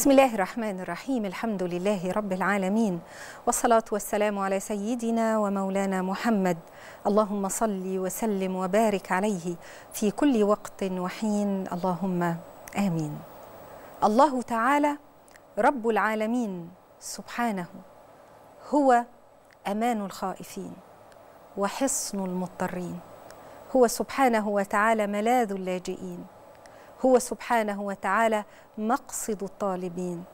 بسم الله الرحمن الرحيم الحمد لله رب العالمين والصلاة والسلام على سيدنا ومولانا محمد اللهم صل وسلم وبارك عليه في كل وقت وحين اللهم آمين الله تعالى رب العالمين سبحانه هو أمان الخائفين وحصن المضطرين هو سبحانه وتعالى ملاذ اللاجئين هو سبحانه وتعالى مقصد الطالبين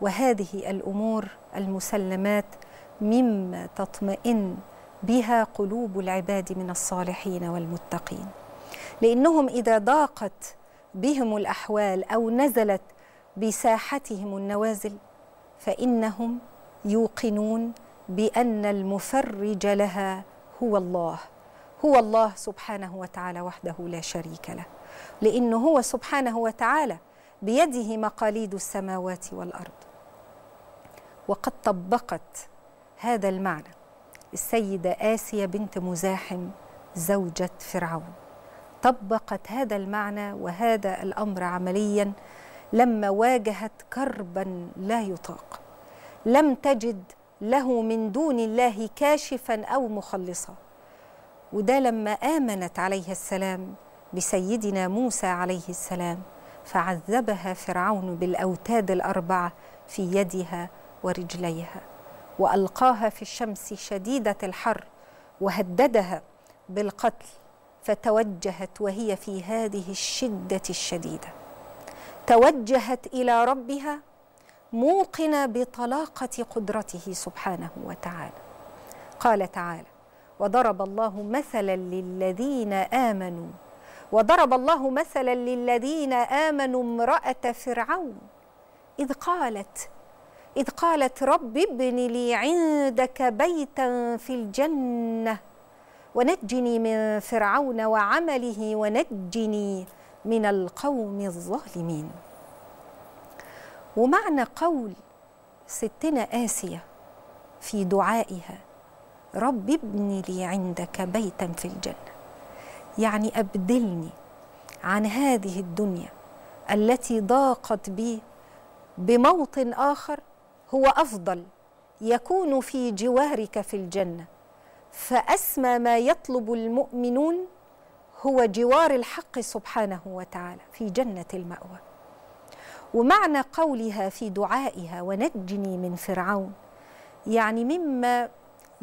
وهذه الامور المسلمات مما تطمئن بها قلوب العباد من الصالحين والمتقين لانهم اذا ضاقت بهم الاحوال او نزلت بساحتهم النوازل فانهم يوقنون بان المفرج لها هو الله هو الله سبحانه وتعالى وحده لا شريك له لأنه هو سبحانه وتعالى بيده مقاليد السماوات والأرض وقد طبقت هذا المعنى السيدة آسيا بنت مزاحم زوجة فرعون طبقت هذا المعنى وهذا الأمر عمليا لما واجهت كربا لا يطاق لم تجد له من دون الله كاشفا أو مخلصا وده لما آمنت عليها السلام بسيدنا موسى عليه السلام فعذبها فرعون بالأوتاد الأربعة في يدها ورجليها وألقاها في الشمس شديدة الحر وهددها بالقتل فتوجهت وهي في هذه الشدة الشديدة توجهت إلى ربها موقنة بطلاقة قدرته سبحانه وتعالى قال تعالى وضرب الله مثلا للذين آمنوا وضرب الله مثلا للذين آمنوا امرأة فرعون إذ قالت إذ قالت رب ابن لي عندك بيتا في الجنة ونجني من فرعون وعمله ونجني من القوم الظالمين ومعنى قول ستنا اسيه في دعائها رب ابني لي عندك بيتا في الجنة يعني أبدلني عن هذه الدنيا التي ضاقت بي بموطن آخر هو أفضل يكون في جوارك في الجنة فأسمى ما يطلب المؤمنون هو جوار الحق سبحانه وتعالى في جنة المأوى ومعنى قولها في دعائها ونجني من فرعون يعني مما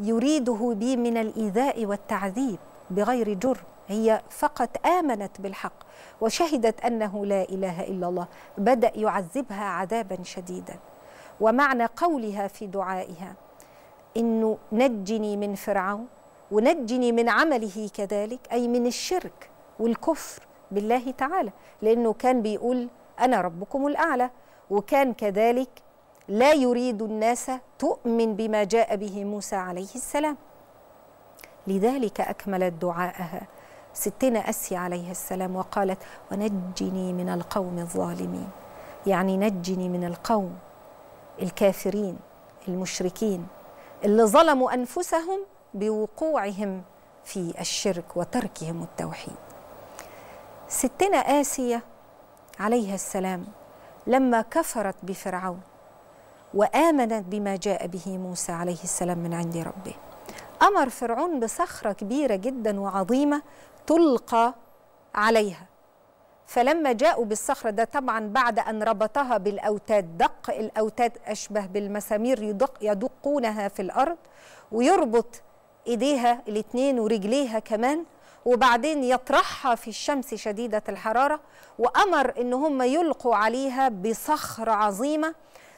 يريده بي من الإيذاء والتعذيب بغير جرم هي فقط آمنت بالحق وشهدت أنه لا إله إلا الله بدأ يعذبها عذابا شديدا ومعنى قولها في دعائها إنه نجني من فرعون ونجني من عمله كذلك أي من الشرك والكفر بالله تعالى لأنه كان بيقول أنا ربكم الأعلى وكان كذلك لا يريد الناس تؤمن بما جاء به موسى عليه السلام لذلك أكملت دعاءها ستنا أسي عليها السلام وقالت ونجني من القوم الظالمين يعني نجني من القوم الكافرين المشركين اللي ظلموا أنفسهم بوقوعهم في الشرك وتركهم التوحيد ستنا آسية عليها السلام لما كفرت بفرعون وآمنت بما جاء به موسى عليه السلام من عند ربه أمر فرعون بصخرة كبيرة جدا وعظيمة تلقى عليها فلما جاءوا بالصخرة ده طبعا بعد أن ربطها بالأوتاد دق الأوتاد أشبه بالمسامير يدق يدقونها في الأرض ويربط إيديها الاثنين ورجليها كمان وبعدين يطرحها في الشمس شديدة الحرارة وأمر إن هم يلقوا عليها بصخرة عظيمة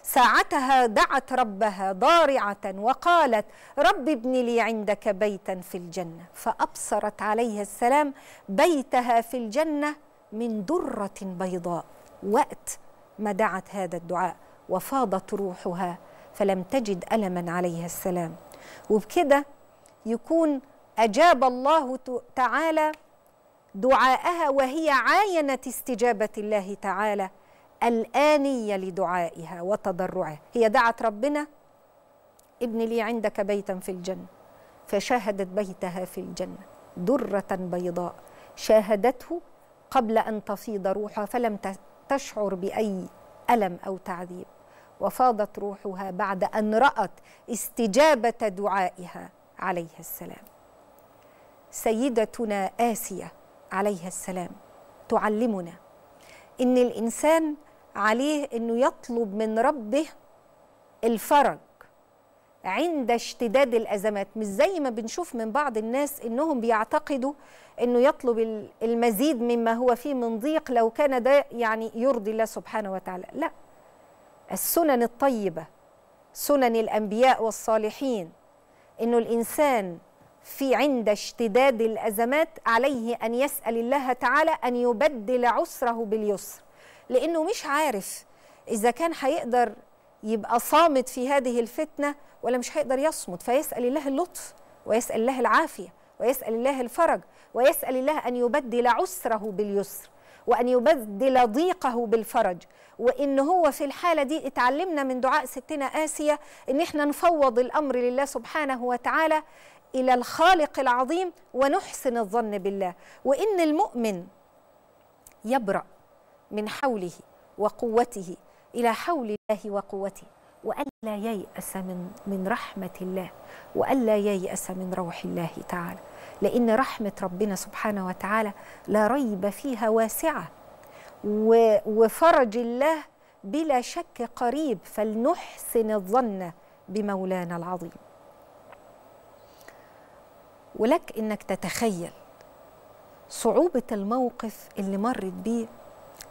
ساعتها دعت ربها ضارعة وقالت رب ابن لي عندك بيتا في الجنة فأبصرت عليها السلام بيتها في الجنة من درة بيضاء وقت ما دعت هذا الدعاء وفاضت روحها فلم تجد ألما عليها السلام وبكده يكون أجاب الله تعالى دعاءها وهي عاينت استجابة الله تعالى الآنية لدعائها وتضرعها هي دعت ربنا ابن لي عندك بيتا في الجنة فشاهدت بيتها في الجنة درة بيضاء شاهدته قبل أن تفيض روحها فلم تشعر بأي ألم أو تعذيب وفاضت روحها بعد أن رأت استجابة دعائها عليها السلام سيدتنا آسية عليها السلام تعلمنا إن الإنسان عليه انه يطلب من ربه الفرج عند اشتداد الازمات مش زي ما بنشوف من بعض الناس انهم بيعتقدوا انه يطلب المزيد مما هو فيه من ضيق لو كان ده يعني يرضي الله سبحانه وتعالى لا السنن الطيبه سنن الانبياء والصالحين انه الانسان في عند اشتداد الازمات عليه ان يسال الله تعالى ان يبدل عسره باليسر لانه مش عارف اذا كان هيقدر يبقى صامت في هذه الفتنه ولا مش هيقدر يصمت فيسال الله اللطف ويسال الله العافيه ويسال الله الفرج ويسال الله ان يبدل عسره باليسر وأن يبدل ضيقه بالفرج وإن هو في الحالة دي اتعلمنا من دعاء ستنا آسيا إن إحنا نفوض الأمر لله سبحانه وتعالى إلى الخالق العظيم ونحسن الظن بالله وإن المؤمن يبرأ من حوله وقوته إلى حول الله وقوته وألا ييأس من من رحمة الله وألا ييأس من روح الله تعالى لأن رحمة ربنا سبحانه وتعالى لا ريب فيها واسعة وفرج الله بلا شك قريب فلنحسن الظن بمولانا العظيم ولك انك تتخيل صعوبه الموقف اللي مرت بيه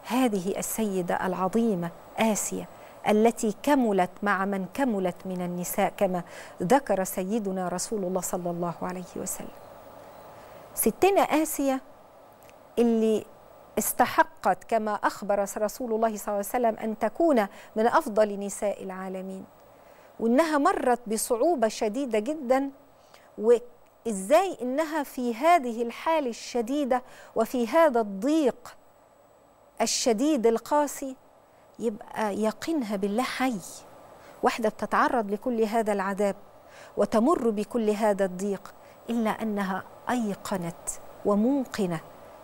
هذه السيدة العظيمة آسيا التي كملت مع من كملت من النساء كما ذكر سيدنا رسول الله صلى الله عليه وسلم ستنا آسيا اللي استحقت كما أخبر رسول الله صلى الله عليه وسلم أن تكون من أفضل نساء العالمين وإنها مرت بصعوبة شديدة جدا وإزاي إنها في هذه الحالة الشديدة وفي هذا الضيق الشديد القاسي يبقى يقينها بالله حي واحدة بتتعرض لكل هذا العذاب وتمر بكل هذا الضيق إلا أنها أيقنت وموقنة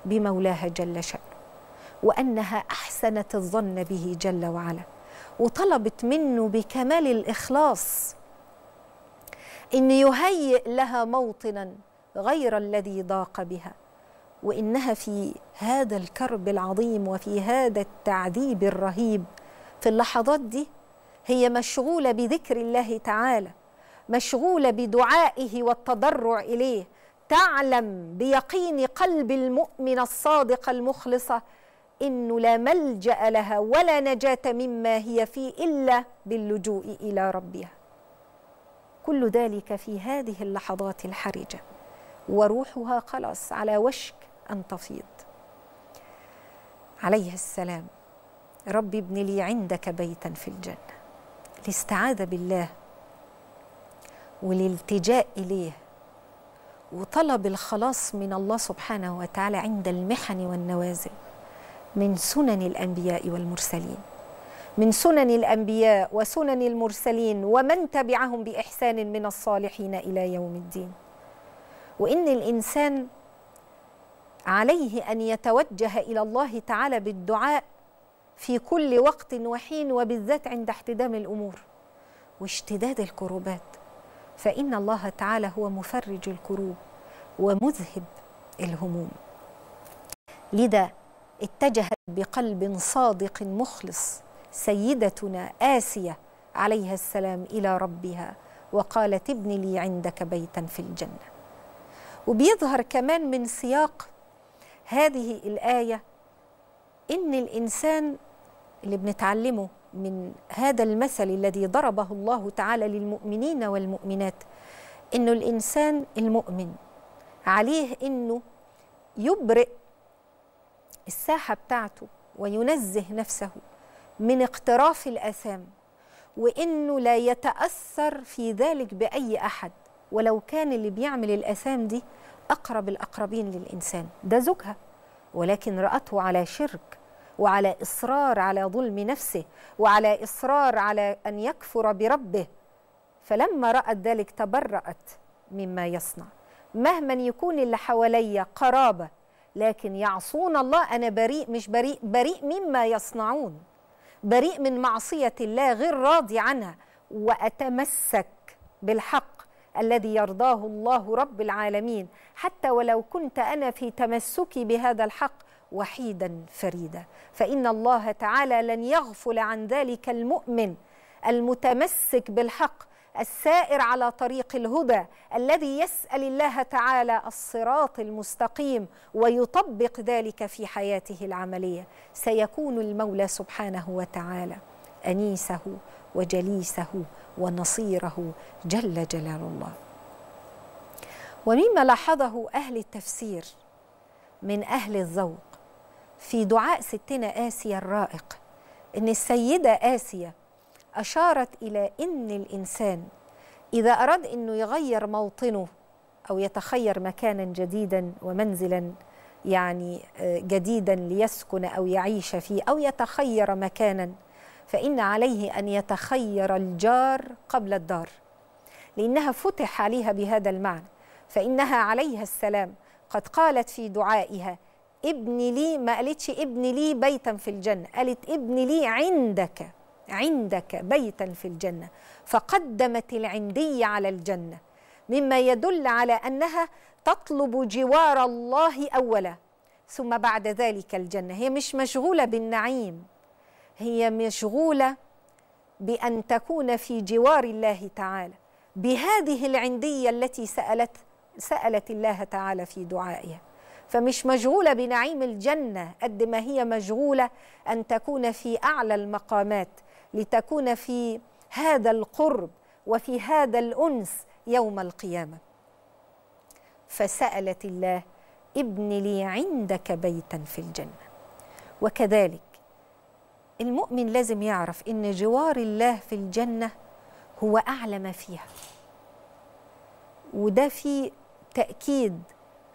بمولاها جل شأنه وأنها أحسنت الظن به جل وعلا وطلبت منه بكمال الإخلاص أن يهيئ لها موطنا غير الذي ضاق بها وانها في هذا الكرب العظيم وفي هذا التعذيب الرهيب في اللحظات دي هي مشغوله بذكر الله تعالى مشغوله بدعائه والتضرع اليه تعلم بيقين قلب المؤمن الصادقه المخلصه انه لا ملجا لها ولا نجاه مما هي فيه الا باللجوء الى ربها كل ذلك في هذه اللحظات الحرجه وروحها خلاص على وشك أن تفيض عليه السلام ربي ابن لي عندك بيتا في الجنة الاستعاذة بالله والالتجاء إليه وطلب الخلاص من الله سبحانه وتعالى عند المحن والنوازل من سنن الأنبياء والمرسلين من سنن الأنبياء وسنن المرسلين ومن تبعهم بإحسان من الصالحين إلى يوم الدين وإن الإنسان عليه ان يتوجه الى الله تعالى بالدعاء في كل وقت وحين وبالذات عند احتدام الامور واشتداد الكروبات فان الله تعالى هو مفرج الكروب ومذهب الهموم لذا اتجهت بقلب صادق مخلص سيدتنا اسيه عليها السلام الى ربها وقالت ابن لي عندك بيتا في الجنه وبيظهر كمان من سياق هذه الآية إن الإنسان اللي بنتعلمه من هذا المثل الذي ضربه الله تعالى للمؤمنين والمؤمنات إنه الإنسان المؤمن عليه إنه يبرئ الساحة بتاعته وينزه نفسه من اقتراف الآثام وإنه لا يتأثر في ذلك بأي أحد ولو كان اللي بيعمل الآثام دي أقرب الأقربين للإنسان ده زوجها ولكن رأته على شرك وعلى إصرار على ظلم نفسه وعلى إصرار على أن يكفر بربه فلما رأت ذلك تبرأت مما يصنع مهما يكون اللي حواليا قرابة لكن يعصون الله أنا بريء مش بريء بريء مما يصنعون بريء من معصية الله غير راضي عنها وأتمسك بالحق الذي يرضاه الله رب العالمين حتى ولو كنت انا في تمسكي بهذا الحق وحيدا فريدا فان الله تعالى لن يغفل عن ذلك المؤمن المتمسك بالحق السائر على طريق الهدى الذي يسال الله تعالى الصراط المستقيم ويطبق ذلك في حياته العمليه سيكون المولى سبحانه وتعالى انيسه وجليسه ونصيره جل جلال الله ومما لاحظه أهل التفسير من أهل الذوق في دعاء ستنا آسيا الرائق إن السيدة آسيا أشارت إلى إن الإنسان إذا أراد أنه يغير موطنه أو يتخير مكانا جديدا ومنزلا يعني آه، جديدا ليسكن أو يعيش فيه أو يتخير مكانا فإن عليه أن يتخير الجار قبل الدار لأنها فتح عليها بهذا المعنى فإنها عليها السلام قد قالت في دعائها ابني لي ما قالتش ابني لي بيتا في الجنة قالت ابني لي عندك عندك بيتا في الجنة فقدمت العندية على الجنة مما يدل على أنها تطلب جوار الله أولا ثم بعد ذلك الجنة هي مش مشغولة بالنعيم هي مشغولة بأن تكون في جوار الله تعالى بهذه العندية التي سألت سألت الله تعالى في دعائها فمش مشغولة بنعيم الجنة قد ما هي مشغولة أن تكون في أعلى المقامات لتكون في هذا القرب وفي هذا الأنس يوم القيامة فسألت الله ابن لي عندك بيتا في الجنة وكذلك المؤمن لازم يعرف ان جوار الله في الجنه هو اعلى ما فيها وده في تاكيد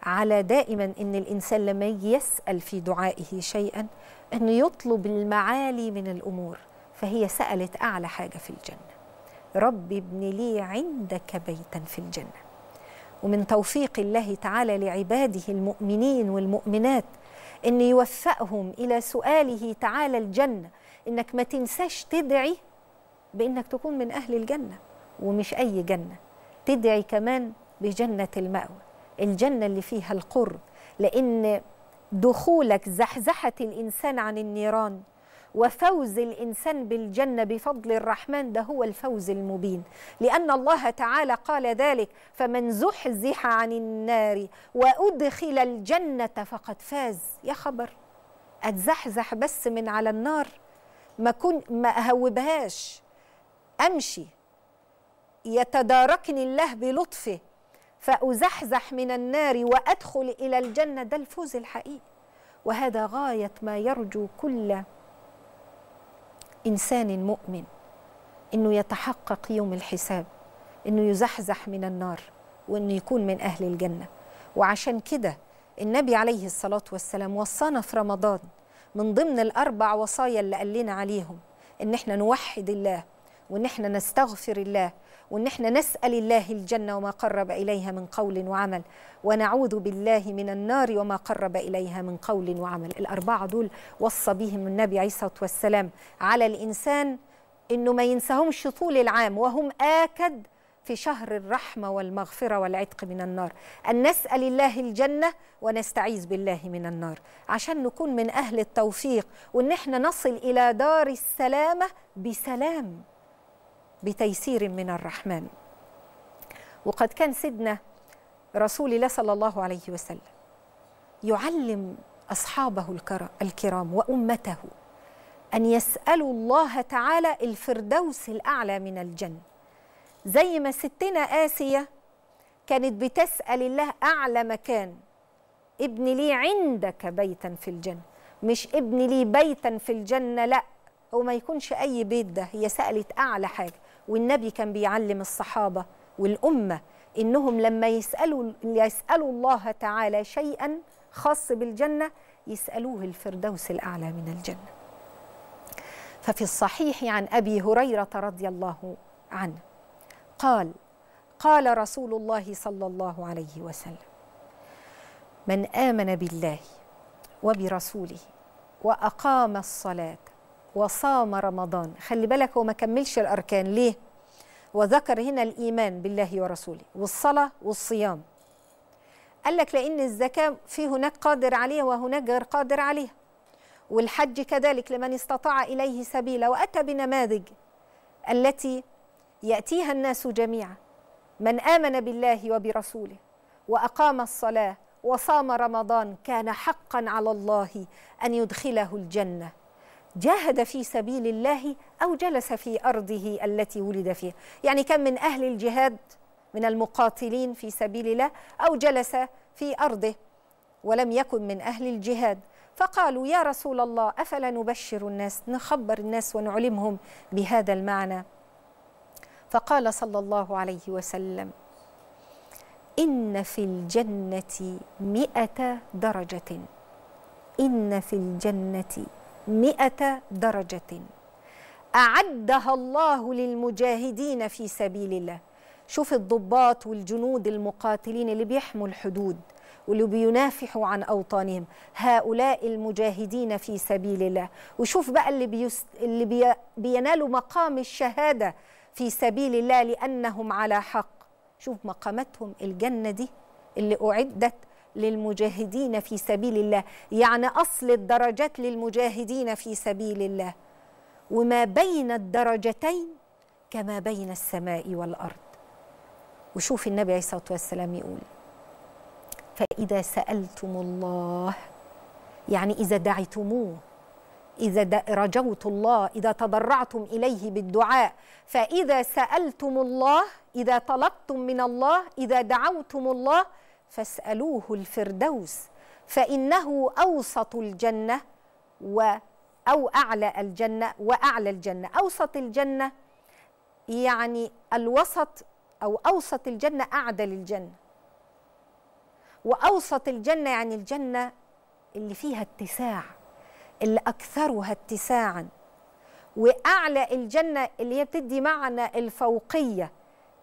على دائما ان الانسان لما يسال في دعائه شيئا انه يطلب المعالي من الامور فهي سالت اعلى حاجه في الجنه رب ابن لي عندك بيتا في الجنه ومن توفيق الله تعالى لعباده المؤمنين والمؤمنات ان يوفقهم الى سؤاله تعالى الجنه انك ما تنساش تدعي بانك تكون من اهل الجنه ومش اي جنه تدعي كمان بجنه الماوى الجنه اللي فيها القرب لان دخولك زحزحه الانسان عن النيران وفوز الانسان بالجنه بفضل الرحمن ده هو الفوز المبين لان الله تعالى قال ذلك فمن زحزح عن النار وادخل الجنه فقد فاز يا خبر اتزحزح بس من على النار ما كن ما اهوبهاش امشي يتداركني الله بلطفه فازحزح من النار وادخل الى الجنه ده الفوز الحقيقي وهذا غايه ما يرجو كل انسان مؤمن انه يتحقق يوم الحساب انه يزحزح من النار وانه يكون من اهل الجنه وعشان كده النبي عليه الصلاه والسلام وصانا في رمضان من ضمن الاربع وصايا اللي قال لنا عليهم ان احنا نوحد الله وان احنا نستغفر الله وان احنا نسال الله الجنه وما قرب اليها من قول وعمل ونعوذ بالله من النار وما قرب اليها من قول وعمل الاربعه دول وصى بهم النبي عليه الصلاه والسلام على الانسان انه ما ينساهمش طول العام وهم اكد في شهر الرحمة والمغفرة والعتق من النار أن نسأل الله الجنة ونستعيذ بالله من النار عشان نكون من أهل التوفيق وإن احنا نصل إلى دار السلامة بسلام بتيسير من الرحمن وقد كان سيدنا رسول الله صلى الله عليه وسلم يعلم أصحابه الكرام وأمته أن يسألوا الله تعالى الفردوس الأعلى من الجنة زي ما ستنا آسية كانت بتسأل الله أعلى مكان ابن لي عندك بيتا في الجنة مش ابن لي بيتا في الجنة لأ هو ما يكونش أي بيت ده هي سألت أعلى حاجة والنبي كان بيعلم الصحابة والأمة إنهم لما يسألوا, يسألوا الله تعالى شيئا خاص بالجنة يسألوه الفردوس الأعلى من الجنة ففي الصحيح عن أبي هريرة رضي الله عنه قال قال رسول الله صلى الله عليه وسلم من امن بالله وبرسوله واقام الصلاه وصام رمضان خلي بالك هو ما كملش الاركان ليه وذكر هنا الايمان بالله ورسوله والصلاه والصيام قال لك لان الزكاه في هناك قادر عليها وهناك غير قادر عليها والحج كذلك لمن استطاع اليه سبيلا واتى بنماذج التي ياتيها الناس جميعا من امن بالله وبرسوله واقام الصلاه وصام رمضان كان حقا على الله ان يدخله الجنه جاهد في سبيل الله او جلس في ارضه التي ولد فيها يعني كم من اهل الجهاد من المقاتلين في سبيل الله او جلس في ارضه ولم يكن من اهل الجهاد فقالوا يا رسول الله افلا نبشر الناس نخبر الناس ونعلمهم بهذا المعنى فقال صلى الله عليه وسلم إن في الجنة مئة درجة إن في الجنة مئة درجة أعدها الله للمجاهدين في سبيل الله شوف الضباط والجنود المقاتلين اللي بيحموا الحدود واللي بينافحوا عن أوطانهم هؤلاء المجاهدين في سبيل الله وشوف بقى اللي, بيست... اللي بي... بينالوا مقام الشهادة في سبيل الله لأنهم على حق شوف مقامتهم الجنة دي اللي أعدت للمجاهدين في سبيل الله يعني أصل الدرجات للمجاهدين في سبيل الله وما بين الدرجتين كما بين السماء والأرض وشوف النبي عليه الصلاة والسلام يقول فإذا سألتم الله يعني إذا دعيتموه إذا رجوت الله إذا تضرعتم إليه بالدعاء فإذا سألتم الله إذا طلبتم من الله إذا دعوتم الله فاسألوه الفردوس فإنه أوسط الجنة و أو أعلى الجنة وأعلى الجنة أوسط الجنة يعني الوسط أو أوسط الجنة أعدل الجنة وأوسط الجنة يعني الجنة اللي فيها اتساع اللي أكثرها اتساعا وأعلى الجنة اللي هي بتدي معنى الفوقية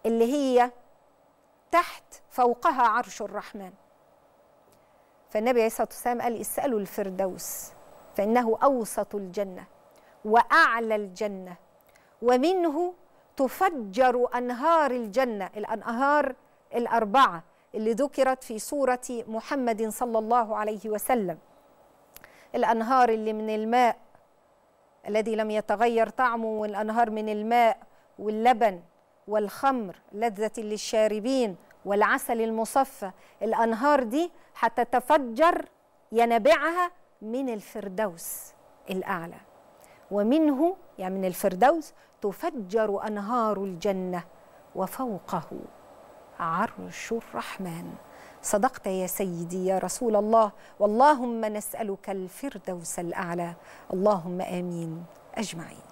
اللي هي تحت فوقها عرش الرحمن فالنبي عليه الصلاة والسلام قال اسألوا الفردوس فإنه أوسط الجنة وأعلى الجنة ومنه تفجر أنهار الجنة الأنهار الأربعة اللي ذكرت في سورة محمد صلى الله عليه وسلم الأنهار اللي من الماء الذي لم يتغير طعمه والأنهار من الماء واللبن والخمر لذة للشاربين والعسل المصفى الأنهار دي هتتفجر ينابعها من الفردوس الأعلى ومنه يعني من الفردوس تفجر أنهار الجنة وفوقه عرش الرحمن صدقت يا سيدي يا رسول الله واللهم نسألك الفردوس الأعلى اللهم آمين أجمعين